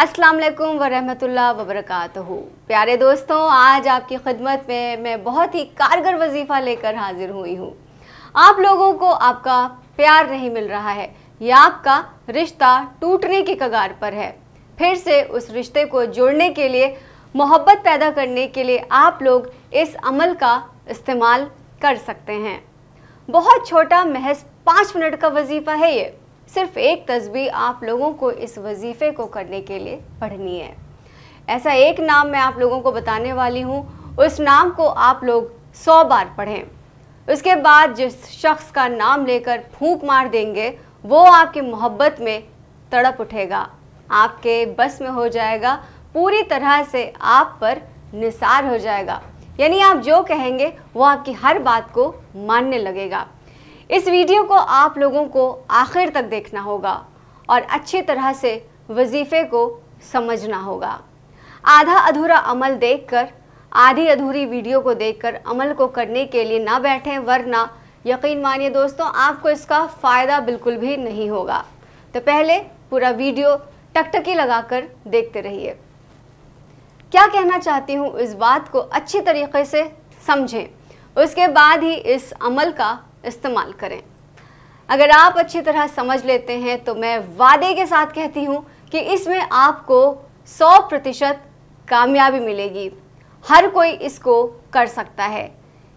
अस्सलाम वालेकुम वरहमतुल्लाह वबरकातहू प्यारे दोस्तों आज आपकी खिदमत में मैं बहुत ही कारगर वजीफ़ा लेकर हाजिर हुई हूँ आप लोगों को आपका प्यार नहीं मिल रहा है या आपका रिश्ता टूटने के कगार पर है फिर से उस रिश्ते को जोड़ने के लिए मोहब्बत पैदा करने के लिए आप लोग इस अमल का इस्तेमाल कर सकते हैं बहुत छोटा महज पाँच मिनट का वजीफ़ा है ये सिर्फ एक तस्वीर आप लोगों को इस वजीफ़े को करने के लिए पढ़नी है ऐसा एक नाम मैं आप लोगों को बताने वाली हूँ उस नाम को आप लोग सौ बार पढ़ें उसके बाद जिस शख्स का नाम लेकर फूंक मार देंगे वो आपकी मोहब्बत में तड़प उठेगा आपके बस में हो जाएगा पूरी तरह से आप पर निसार हो जाएगा यानी आप जो कहेंगे वो आपकी हर बात को मानने लगेगा इस वीडियो को आप लोगों को आखिर तक देखना होगा और अच्छी तरह से वजीफे को समझना होगा आधा अधूरा अमल देखकर आधी अधूरी वीडियो को देखकर अमल को करने के लिए ना बैठें वरना यकीन मानिए दोस्तों आपको इसका फ़ायदा बिल्कुल भी नहीं होगा तो पहले पूरा वीडियो टकटकी लगाकर देखते रहिए क्या कहना चाहती हूँ इस बात को अच्छी तरीके से समझें उसके बाद ही इस अमल का इस्तेमाल करें अगर आप अच्छी तरह समझ लेते हैं तो मैं वादे के साथ कहती हूँ कि इसमें आपको 100 प्रतिशत कामयाबी मिलेगी हर कोई इसको कर सकता है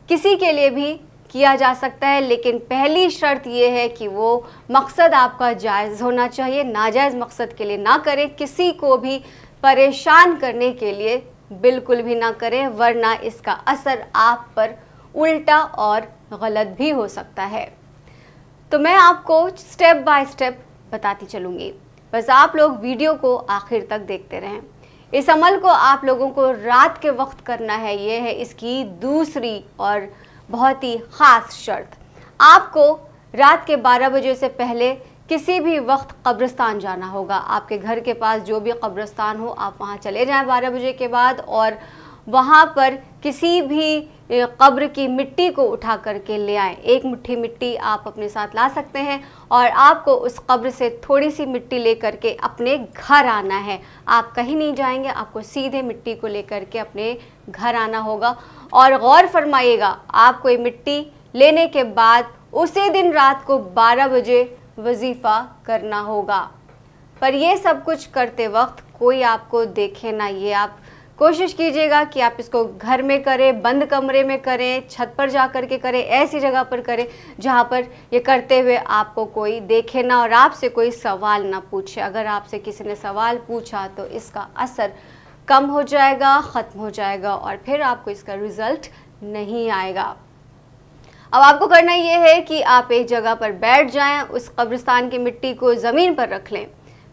किसी के लिए भी किया जा सकता है लेकिन पहली शर्त ये है कि वो मकसद आपका जायज़ होना चाहिए नाजायज़ मकसद के लिए ना करें किसी को भी परेशान करने के लिए बिल्कुल भी ना करें वरना इसका असर आप पर उल्टा और गलत भी हो सकता है तो मैं आपको स्टेप बाय स्टेप बताती चलूँगी बस आप लोग वीडियो को आखिर तक देखते रहें इस अमल को आप लोगों को रात के वक्त करना है ये है इसकी दूसरी और बहुत ही ख़ास शर्त आपको रात के 12 बजे से पहले किसी भी वक्त कब्रिस्तान जाना होगा आपके घर के पास जो भी कब्रिस्तान हो आप वहाँ चले जाएं 12 बजे के बाद और वहाँ पर किसी भी कब्र की मिट्टी को उठा करके ले आएँ एक मुट्ठी मिट्टी आप अपने साथ ला सकते हैं और आपको उस कब्र से थोड़ी सी मिट्टी ले करके अपने घर आना है आप कहीं नहीं जाएंगे आपको सीधे मिट्टी को लेकर के अपने घर आना होगा और गौर फरमाइएगा आपको ये मिट्टी लेने के बाद उसी दिन रात को 12 बजे वजीफ़ा करना होगा पर ये सब कुछ करते वक्त कोई आपको देखे ना ये आप कोशिश कीजिएगा कि आप इसको घर में करें बंद कमरे में करें छत पर जा कर के करें ऐसी जगह पर करें जहाँ पर ये करते हुए आपको कोई देखे ना और आपसे कोई सवाल ना पूछे अगर आपसे किसी ने सवाल पूछा तो इसका असर कम हो जाएगा ख़त्म हो जाएगा और फिर आपको इसका रिज़ल्ट नहीं आएगा अब आपको करना ये है कि आप एक जगह पर बैठ जाएं उस कब्रिस्तान की मिट्टी को ज़मीन पर रख लें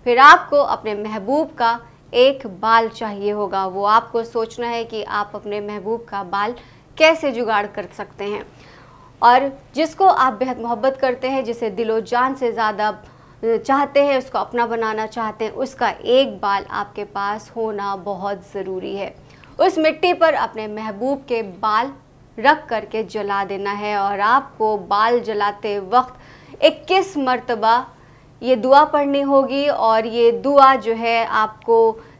फिर आपको अपने महबूब का एक बाल चाहिए होगा वो आपको सोचना है कि आप अपने महबूब का बाल कैसे जुगाड़ कर सकते हैं और जिसको आप बेहद मोहब्बत करते हैं जिसे दिलो जान से ज़्यादा चाहते हैं उसको अपना बनाना चाहते हैं उसका एक बाल आपके पास होना बहुत ज़रूरी है उस मिट्टी पर अपने महबूब के बाल रख करके जला देना है और आपको बाल जलाते वक्त 21 मरतबा ये दुआ पढ़नी होगी और ये दुआ जो है आपको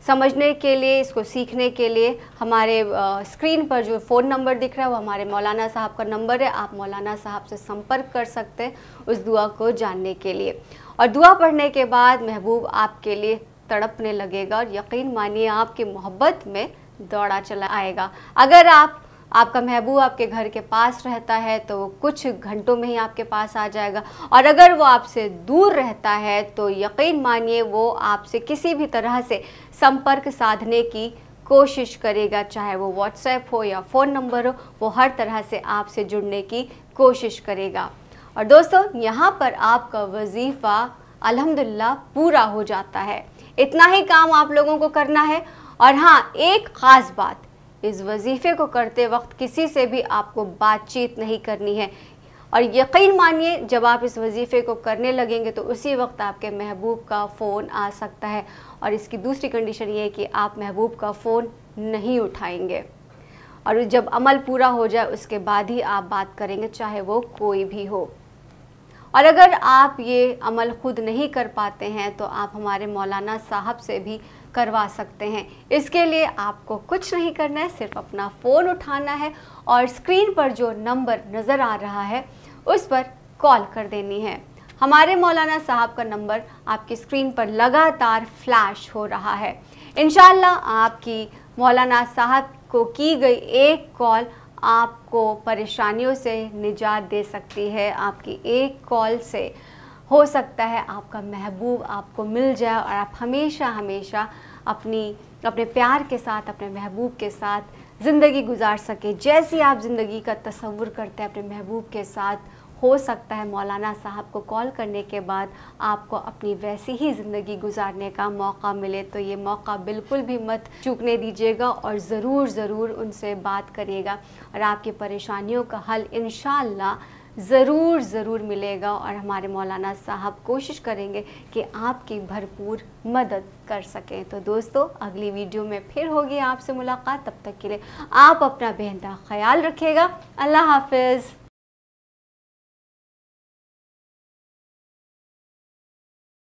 समझने के लिए इसको सीखने के लिए हमारे स्क्रीन पर जो फ़ोन नंबर दिख रहा है वो हमारे मौलाना साहब का नंबर है आप मौलाना साहब से संपर्क कर सकते हैं उस दुआ को जानने के लिए और दुआ पढ़ने के बाद महबूब आपके लिए तड़पने लगेगा और यकीन मानिए आपकी मोहब्बत में दौड़ा चला आएगा अगर आप आपका महबूब आपके घर के पास रहता है तो वो कुछ घंटों में ही आपके पास आ जाएगा और अगर वो आपसे दूर रहता है तो यकीन मानिए वो आपसे किसी भी तरह से संपर्क साधने की कोशिश करेगा चाहे वो व्हाट्सएप हो या फ़ोन नंबर हो वो हर तरह से आपसे जुड़ने की कोशिश करेगा और दोस्तों यहाँ पर आपका वजीफ़ा अलहमदिल्ला पूरा हो जाता है इतना ही काम आप लोगों को करना है और हाँ एक ख़ास बात इस वजीफ़े को करते वक्त किसी से भी आपको बातचीत नहीं करनी है और यकीन मानिए जब आप इस वजीफ़े को करने लगेंगे तो उसी वक्त आपके महबूब का फ़ोन आ सकता है और इसकी दूसरी कंडीशन ये है कि आप महबूब का फ़ोन नहीं उठाएंगे और जब अमल पूरा हो जाए उसके बाद ही आप बात करेंगे चाहे वो कोई भी हो और अगर आप ये अमल ख़ुद नहीं कर पाते हैं तो आप हमारे मौलाना साहब से भी करवा सकते हैं इसके लिए आपको कुछ नहीं करना है सिर्फ अपना फ़ोन उठाना है और स्क्रीन पर जो नंबर नज़र आ रहा है उस पर कॉल कर देनी है हमारे मौलाना साहब का नंबर आपकी स्क्रीन पर लगातार फ्लैश हो रहा है इन आपकी मौलाना साहब को की गई एक कॉल आपको परेशानियों से निजात दे सकती है आपकी एक कॉल से हो सकता है आपका महबूब आपको मिल जाए और आप हमेशा हमेशा अपनी अपने प्यार के साथ अपने महबूब के साथ ज़िंदगी गुजार सके जैसी आप ज़िंदगी का तस्वुर करते हैं अपने महबूब के साथ हो सकता है मौलाना साहब को कॉल करने के बाद आपको अपनी वैसी ही ज़िंदगी गुजारने का मौका मिले तो ये मौका बिल्कुल भी मत चूकने दीजिएगा और ज़रूर ज़रूर उनसे बात करिएगा और आपकी परेशानियों का हल इन ज़रूर ज़रूर मिलेगा और हमारे मौलाना साहब कोशिश करेंगे कि आपकी भरपूर मदद कर सकें तो दोस्तों अगली वीडियो में फिर होगी आपसे मुलाकात तब तक के लिए आप अपना बेहद ख्याल रखिएगा अल्लाह हाफिज़